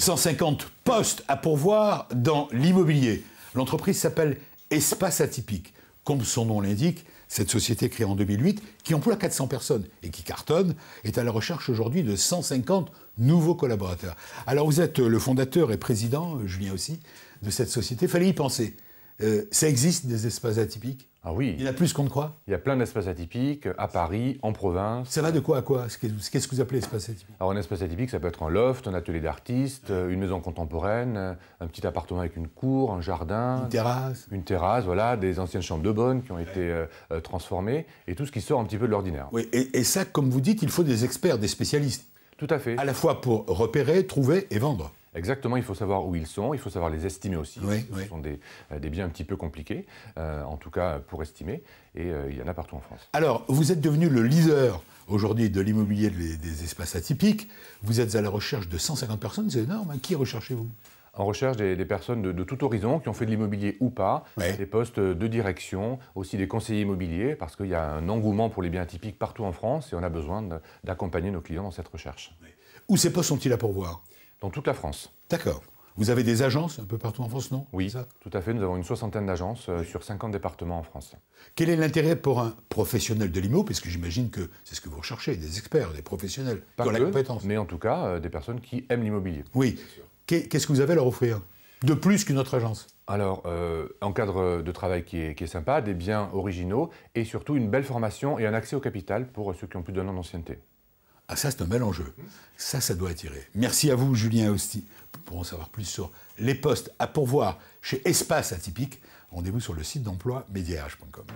150 postes à pourvoir dans l'immobilier. L'entreprise s'appelle Espace Atypique. Comme son nom l'indique, cette société créée en 2008, qui emploie 400 personnes et qui cartonne, est à la recherche aujourd'hui de 150 nouveaux collaborateurs. Alors vous êtes le fondateur et président, Julien aussi, de cette société. Fallait y penser. Euh, ça existe des espaces atypiques Ah oui. Il y en a plus qu'on ne croit Il y a plein d'espaces atypiques, à Paris, en province. Ça va de quoi à quoi Qu'est-ce que vous appelez espace atypique Alors un espace atypique, ça peut être un loft, un atelier d'artistes, euh, une maison contemporaine, euh, un petit appartement avec une cour, un jardin. Une terrasse. Une terrasse, voilà, des anciennes chambres de bonne qui ont été transformées, et tout ce qui sort un petit peu de l'ordinaire. Oui, et ça, comme vous dites, il faut des experts, des spécialistes. Tout à fait. À la fois pour repérer, trouver et vendre. Exactement, il faut savoir où ils sont, il faut savoir les estimer aussi. Ce sont euh, des, biens un petit peu compliqués, euh, en tout cas pour estimer, et euh, il y en a partout en France. Alors, vous êtes devenu le leader aujourd'hui de l'immobilier des, espaces atypiques. Vous êtes à la recherche de 150 personnes, c'est énorme. Hein. Qui recherchez-vous on recherche des, personnes de, tout horizon qui ont fait de l'immobilier ou pas, des postes de direction, aussi des conseillers immobiliers, parce qu'il y a un engouement pour les biens atypiques partout en France et on a besoin d'accompagner nos clients dans cette recherche. Où ces postes sont-ils à pourvoir dans toute la France. D'accord. Vous avez des agences un peu partout en France, non Oui, ça tout à fait. Nous avons une soixantaine d'agences euh, sur 50 départements en France. Quel est l'intérêt pour un professionnel de l'IMO Parce que j'imagine que c'est ce que vous recherchez, des experts, des professionnels Pas la compétence. Mais en tout cas, euh, des personnes qui aiment l'immobilier. Oui. Qu'est-ce que vous avez à leur offrir De plus qu'une autre agence alors, un euh, cadre de travail qui est, sympa, des biens originaux et surtout une belle formation et un accès au capital pour ceux qui ont plus de an d'ancienneté. Ah, ça, c'est un bel enjeu. Ça, ça doit attirer. Merci à vous, Julien Hosty, pour en savoir plus sur les postes à pourvoir chez Espace Atypique. Rendez-vous sur le site d'emploi mediage.com.